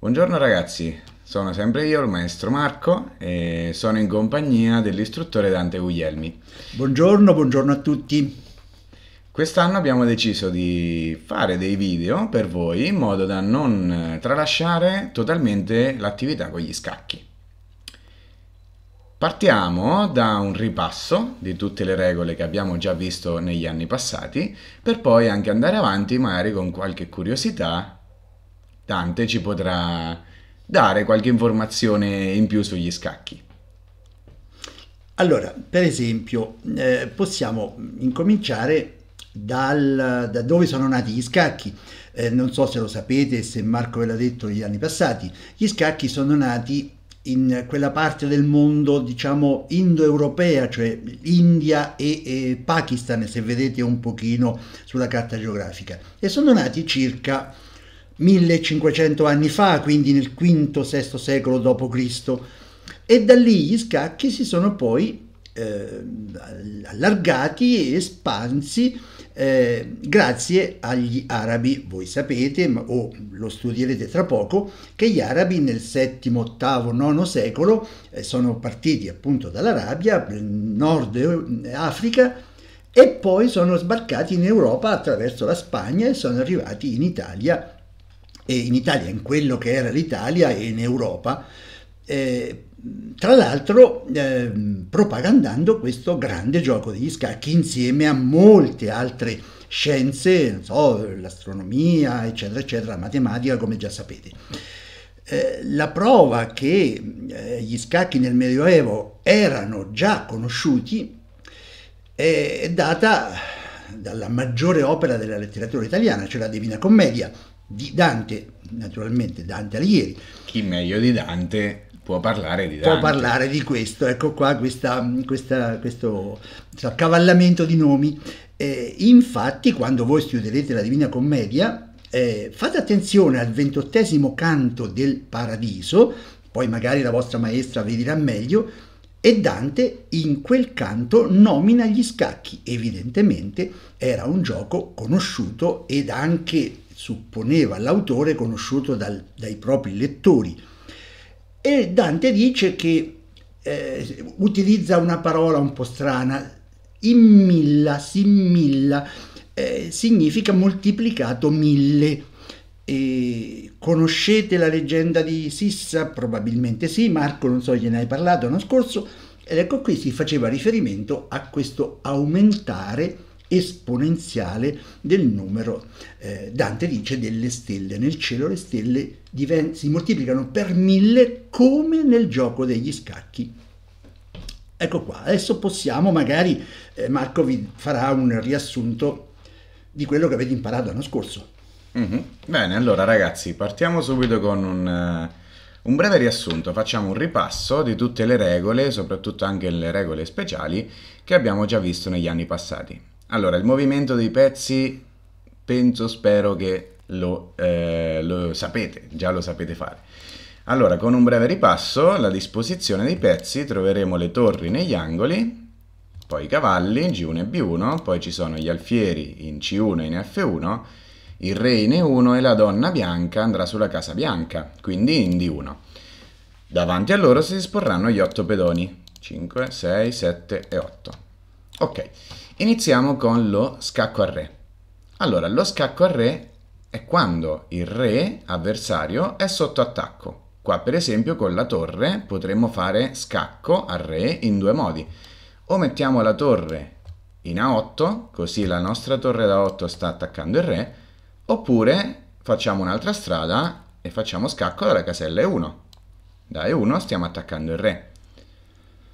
Buongiorno ragazzi, sono sempre io, il maestro Marco, e sono in compagnia dell'istruttore Dante Guglielmi. Buongiorno, buongiorno a tutti. Quest'anno abbiamo deciso di fare dei video per voi in modo da non eh, tralasciare totalmente l'attività con gli scacchi. Partiamo da un ripasso di tutte le regole che abbiamo già visto negli anni passati per poi anche andare avanti magari con qualche curiosità Dante ci potrà dare qualche informazione in più sugli scacchi. Allora, per esempio, eh, possiamo incominciare dal, da dove sono nati gli scacchi. Eh, non so se lo sapete, se Marco ve l'ha detto negli anni passati, gli scacchi sono nati in quella parte del mondo, diciamo, indoeuropea, cioè India e, e, Pakistan, se vedete un pochino sulla carta geografica. E sono nati circa 1500 anni fa, quindi nel V-VI secolo d.C. E da lì gli scacchi si sono poi eh, allargati e espansi eh, grazie agli arabi. Voi sapete, o lo studierete tra poco, che gli arabi nel VII, VIII, IX secolo eh, sono partiti appunto dall'Arabia, Nord eh, Africa, e poi sono sbarcati in Europa attraverso la Spagna e sono arrivati in Italia e in Italia, in quello che era l'Italia e in Europa, eh, tra l'altro eh, propagandando questo grande gioco degli scacchi insieme a molte altre scienze, so, l'astronomia, eccetera, eccetera, la matematica, come già sapete. Eh, la prova che eh, gli scacchi nel Medioevo erano già conosciuti eh, è data dalla maggiore opera della letteratura italiana, cioè la Divina Commedia, di Dante, naturalmente Dante Alighieri. Chi meglio di Dante può parlare di Dante. Può parlare di questo, ecco qua questa, questa, questo accavallamento di nomi. Eh, infatti quando voi studierete la Divina Commedia, eh, fate attenzione al ventottesimo canto del Paradiso, poi magari la vostra maestra vi dirà meglio, e Dante in quel canto nomina gli scacchi. Evidentemente era un gioco conosciuto ed anche supponeva l'autore conosciuto dal, dai propri lettori. E Dante dice che eh, utilizza una parola un po' strana, immilla, simmilla, eh, significa moltiplicato mille. E conoscete la leggenda di Sissa? Probabilmente sì, Marco non so, gliene hai parlato l'anno scorso, ed ecco qui si faceva riferimento a questo aumentare esponenziale del numero, eh, Dante dice, delle stelle. Nel cielo le stelle diven- si moltiplicano per mille come nel gioco degli scacchi. Ecco qua, adesso possiamo, magari eh, Marco vi farà un riassunto di quello che avete imparato l'anno scorso. Mm-hmm. Bene, allora ragazzi, partiamo subito con un... Uh... Un breve riassunto, facciamo un ripasso di tutte le regole, soprattutto anche le regole speciali, che abbiamo già visto negli anni passati. Allora, il movimento dei pezzi penso, spero che lo, eh, lo sapete, già lo sapete fare. Allora, con un breve ripasso, la disposizione dei pezzi, troveremo le torri negli angoli, poi i cavalli G1 e B1, poi ci sono gli alfieri in C1 e in F1, il re in E1 e la donna bianca andrà sulla casa bianca, quindi in D1. Davanti a loro si disporranno gli otto pedoni, 5, 6, 7 e 8. Ok, Iniziamo con lo scacco a re. Allora, lo scacco a re è quando il re avversario è sotto attacco. Qua per esempio con la torre potremmo fare scacco a re in due modi. O mettiamo la torre in A8, così la nostra torre da 8 sta attaccando il re, oppure facciamo un'altra strada e facciamo scacco dalla casella E1. Da E1 stiamo attaccando il re.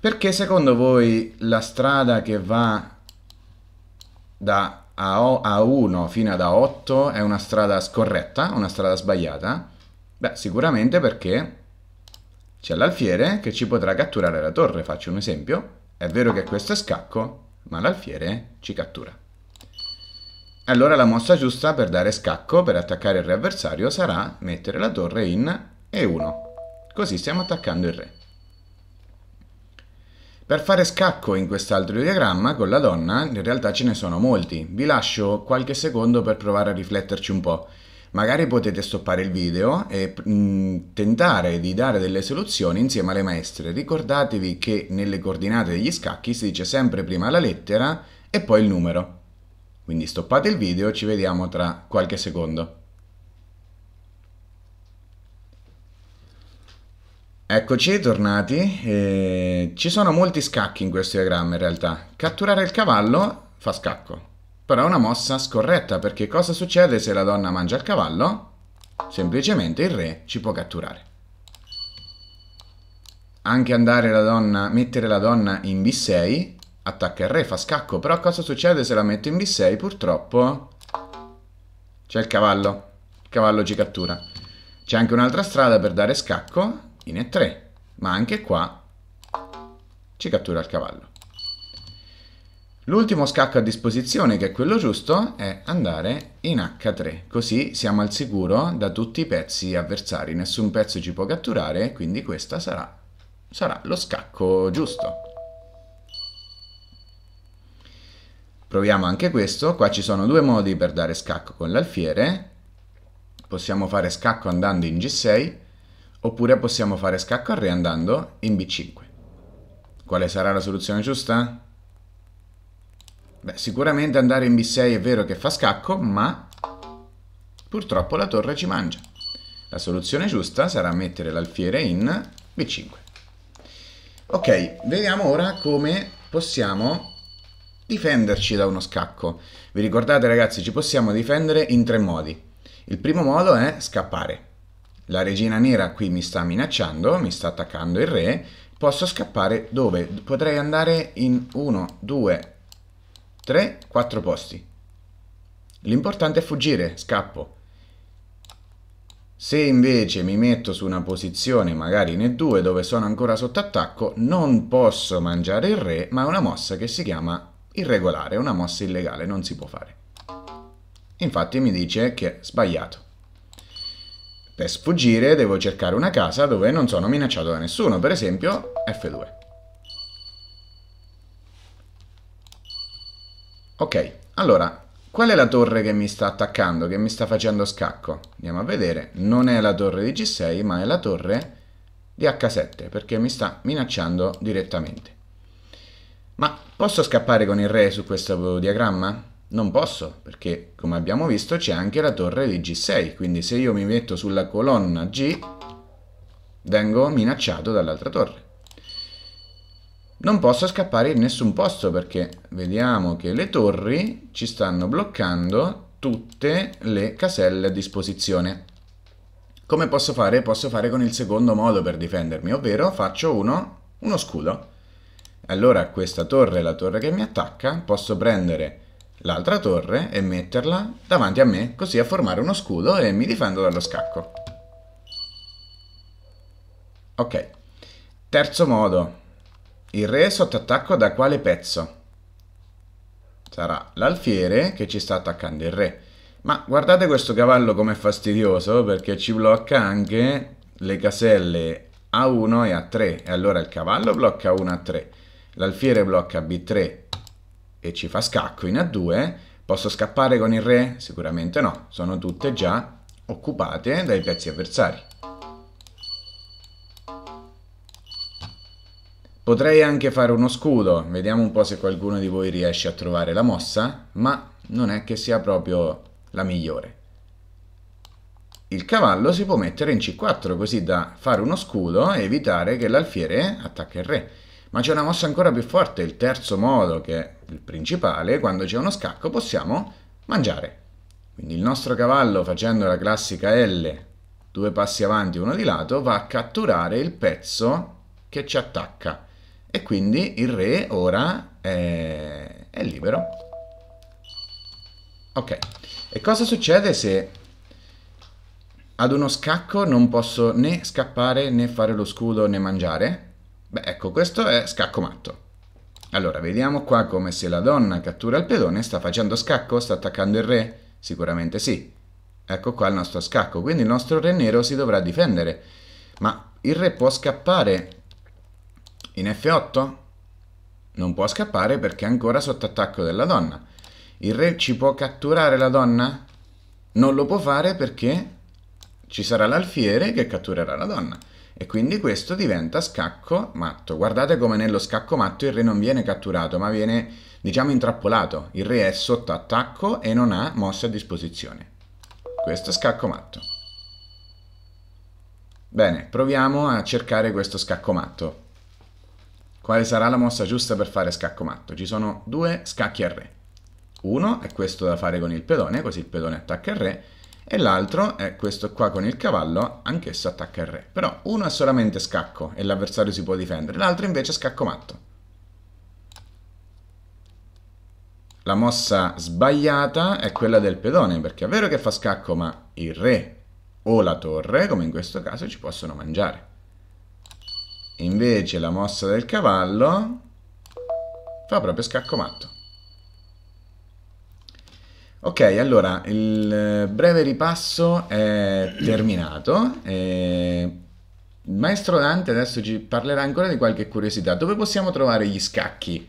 Perché secondo voi la strada che va da A1 fino ad A8 è una strada scorretta, una strada sbagliata? Beh, sicuramente perché c'è l'alfiere che ci potrà catturare la torre, faccio un esempio. È vero che questo è scacco, ma l'alfiere ci cattura. Allora la mossa giusta per dare scacco, per attaccare il re avversario, sarà mettere la torre in E1. Così stiamo attaccando il re. Per fare scacco in quest'altro diagramma con la donna in realtà ce ne sono molti, vi lascio qualche secondo per provare a rifletterci un po'. Magari potete stoppare il video e mh, mm, tentare di dare delle soluzioni insieme alle maestre. Ricordatevi che nelle coordinate degli scacchi si dice sempre prima la lettera e poi il numero. Quindi stoppate il video, ci vediamo tra qualche secondo. Eccoci, tornati. Eh, ci sono molti scacchi in questo diagramma in realtà. Catturare il cavallo fa scacco, però è una mossa scorretta perché cosa succede se la donna mangia il cavallo? Semplicemente il re ci può catturare. Anche andare la donna, mettere la donna in B6, attacca il re, fa scacco, però cosa succede se la metto in B6? Purtroppo c'è il cavallo, il cavallo ci cattura. C'è anche un'altra strada per dare scacco, in E3, ma anche qua ci cattura il cavallo. L'ultimo scacco a disposizione, che è quello giusto, è andare in H3, così siamo al sicuro da tutti i pezzi avversari, nessun pezzo ci può catturare, quindi questo sarà, sarà lo scacco giusto. Proviamo anche questo, qua ci sono due modi per dare scacco con l'alfiere, possiamo fare scacco andando in G6, Oppure possiamo fare scacco a re andando in b5. Quale sarà la soluzione giusta? Beh, sicuramente andare in b6 è vero che fa scacco, ma purtroppo la torre ci mangia. La soluzione giusta sarà mettere l'alfiere in b5. Ok, vediamo ora come possiamo difenderci da uno scacco. Vi ricordate ragazzi, ci possiamo difendere in tre modi. Il primo modo è scappare. La regina nera qui mi sta minacciando, mi sta attaccando il re. Posso scappare dove? Potrei andare in 1, 2, 3, 4 posti. L'importante è fuggire, scappo. Se invece mi metto su una posizione, magari in 2 dove sono ancora sotto attacco, non posso mangiare il re, ma è una mossa che si chiama irregolare, una mossa illegale, non si può fare. Infatti mi dice che è sbagliato. Per sfuggire devo cercare una casa dove non sono minacciato da nessuno, per esempio F2. Ok, allora, qual è la torre che mi sta attaccando, che mi sta facendo scacco? Andiamo a vedere, non è la torre di G6, ma è la torre di H7, perché mi sta minacciando direttamente. Ma posso scappare con il re su questo diagramma? Non posso, perché come abbiamo visto c'è anche la torre di G6, quindi se io mi metto sulla colonna G, vengo minacciato dall'altra torre. Non posso scappare in nessun posto perché vediamo che le torri ci stanno bloccando tutte le caselle a disposizione. Come posso fare? Posso fare con il secondo modo per difendermi, ovvero faccio uno, uno scudo. Allora questa torre è la torre che mi attacca, posso prendere l'altra torre e metterla davanti a me, così a formare uno scudo e mi difendo dallo scacco. Ok. Terzo modo. Il re è sotto attacco da quale pezzo? Sarà l'alfiere che ci sta attaccando il re. Ma guardate questo cavallo com'è fastidioso perché ci blocca anche le caselle A1 e A3. E allora il cavallo blocca 1 A3, l'alfiere blocca B3 che ci fa scacco in A2. Posso scappare con il re? Sicuramente no, sono tutte già occupate dai pezzi avversari. Potrei anche fare uno scudo, vediamo un po' se qualcuno di voi riesce a trovare la mossa, ma non è che sia proprio la migliore. Il cavallo si può mettere in C4 così da fare uno scudo e evitare che l'alfiere attacca il re. Ma c'è una mossa ancora più forte, il terzo modo, che è il principale, quando c'è uno scacco possiamo mangiare. Quindi il nostro cavallo, facendo la classica L, due passi avanti, uno di lato, va a catturare il pezzo che ci attacca. E quindi il re ora è, è libero. Ok, e cosa succede se ad uno scacco non posso né scappare né fare lo scudo né mangiare? Beh, ecco, questo è scacco matto. Allora, vediamo qua come se la donna cattura il pedone, sta facendo scacco, sta attaccando il re? Sicuramente sì. Ecco qua il nostro scacco, quindi il nostro re nero si dovrà difendere. Ma il re può scappare in F8? Non può scappare perché è ancora sotto attacco della donna. Il re ci può catturare la donna? Non lo può fare perché ci sarà l'alfiere che catturerà la donna. E quindi questo diventa scacco matto. Guardate come nello scacco matto il re non viene catturato, ma viene, diciamo, intrappolato. Il re è sotto attacco e non ha mosse a disposizione. Questo è scacco matto. Bene, proviamo a cercare questo scacco matto. Quale sarà la mossa giusta per fare scacco matto? Ci sono due scacchi al re. Uno è questo da fare con il pedone, così il pedone attacca il re, e l'altro è questo qua con il cavallo, anch'esso attacca il re. Però uno è solamente scacco e l'avversario si può difendere, l'altro invece è scacco matto. La mossa sbagliata è quella del pedone, perché è vero che fa scacco, ma il re o la torre, come in questo caso, ci possono mangiare. Invece la mossa del cavallo fa proprio scacco matto. Ok, allora il eh, breve ripasso è terminato. E... Eh, il maestro Dante adesso ci parlerà ancora di qualche curiosità. Dove possiamo trovare gli scacchi?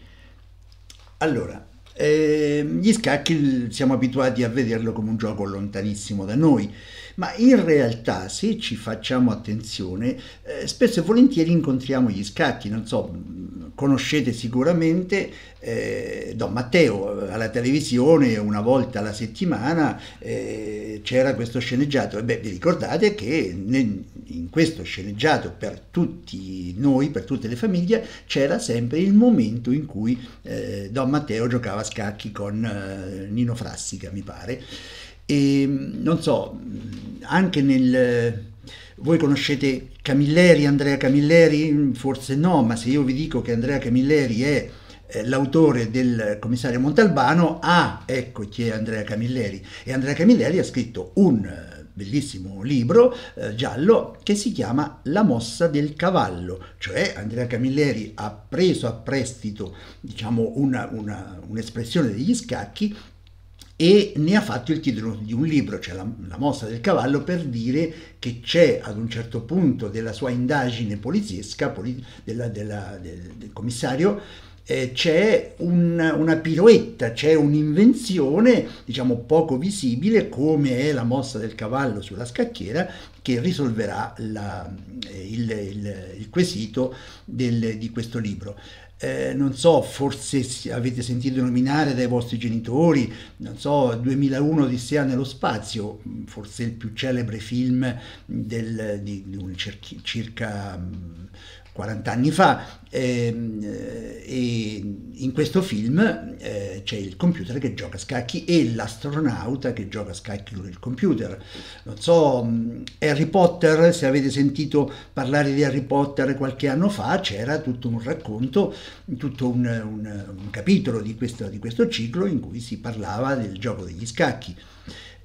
Allora, eh, gli scacchi siamo abituati a vederlo come un gioco lontanissimo da noi ma in realtà se ci facciamo attenzione eh, spesso e volentieri incontriamo gli scacchi non so, conoscete sicuramente eh, Don Matteo eh, alla televisione una volta alla settimana eh, c'era questo sceneggiato e beh, vi ricordate che nel, in questo sceneggiato per tutti noi, per tutte le famiglie c'era sempre il momento in cui eh, Don Matteo giocava a scacchi con eh, Nino Frassica mi pare e non so, anche nel... Voi conoscete Camilleri, Andrea Camilleri? Forse no, ma se io vi dico che Andrea Camilleri è eh, l'autore del commissario Montalbano ah, ecco chi è Andrea Camilleri, e Andrea Camilleri ha scritto un eh, bellissimo libro eh, giallo che si chiama La mossa del cavallo, cioè Andrea Camilleri ha preso a prestito diciamo, una, una, un'espressione degli scacchi e ne ha fatto il titolo di un libro, cioè la, la mossa del cavallo, per dire che c'è ad un certo punto della sua indagine poliziesca, poli, della, della, del, del, commissario, eh, c'è un, una piroetta, c'è un'invenzione, diciamo poco visibile, come è la mossa del cavallo sulla scacchiera, che risolverà la, il, il, il, quesito del, di questo libro eh, non so, forse avete sentito nominare dai vostri genitori, non so, 2001 Odissea nello spazio, mm, forse il più celebre film del, di, di circa mm, 40 anni fa e, ehm, e in questo film eh, c'è il computer che gioca a scacchi e l'astronauta che gioca a scacchi con il computer. Non so, mm, Harry Potter, se avete sentito parlare di Harry Potter qualche anno fa, c'era tutto un racconto, tutto un, un, un capitolo di questo, di questo ciclo in cui si parlava del gioco degli scacchi.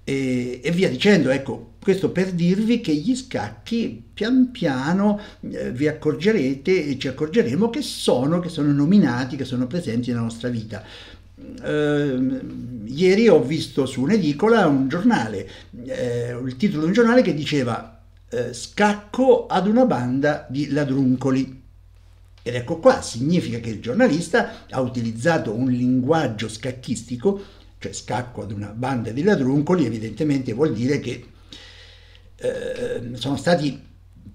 E, e, via dicendo. Ecco, questo per dirvi che gli scacchi pian piano eh, vi accorgerete e ci accorgeremo che sono, che sono nominati, che sono presenti nella nostra vita. Uh, ieri ho visto su un'edicola un giornale, eh, il titolo di un giornale che diceva eh, Scacco ad una banda di ladruncoli. Ed ecco qua, significa che il giornalista ha utilizzato un linguaggio scacchistico, cioè scacco ad una banda di ladruncoli, evidentemente vuol dire che eh, sono stati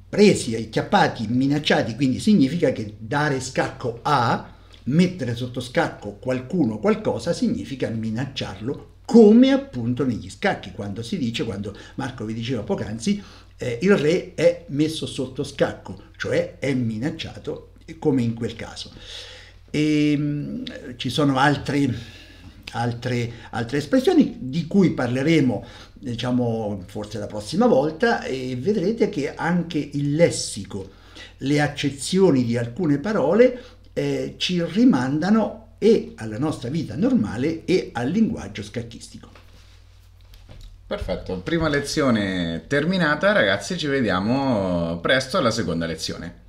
presi, acchiappati, minacciati, quindi significa che dare scacco a, mettere sotto scacco qualcuno, qualcosa, significa minacciarlo come appunto negli scacchi, quando si dice, quando Marco vi diceva poc'anzi, eh, il re è messo sotto scacco, cioè è minacciato come in quel caso. E, ehm, ci sono altri altre, altre espressioni di cui parleremo diciamo forse la prossima volta e vedrete che anche il lessico, le accezioni di alcune parole eh, ci rimandano e alla nostra vita normale e al linguaggio scacchistico. Perfetto, prima lezione terminata, ragazzi, ci vediamo presto alla seconda lezione.